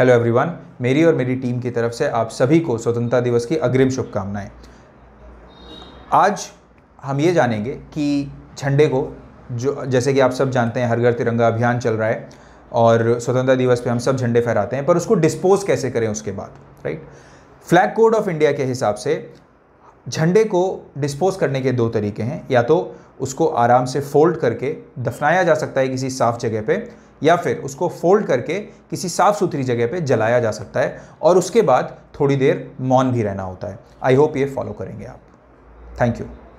hello everyone मेरी और मेरी टीम की तरफ से आप सभी को स्वतंत्रता दिवस की अग्रिम शुभकामनाएं आज हम ये जानेंगे कि झंडे को जो जैसे कि आप सब जानते हैं हर घर तिरंगा अभियान चल रहा है और स्वतंत्रता दिवस पे हम सब झंडे फहराते हैं पर उसको डिस्पोज कैसे करें उसके बाद right flag code of India के हिसाब से झंडे को डिस्पोज करने के दो तरीके हैं या तो उसको आराम से फोल्ड करके दफनाया जा सकता है किसी साफ जगह पे या फिर उसको फोल्ड करके किसी साफ़ सुथरी जगह पे जलाया जा सकता है और उसके बाद थोड़ी देर मौन भी रहना होता है आई होप ये फॉलो करेंगे आप थैंक यू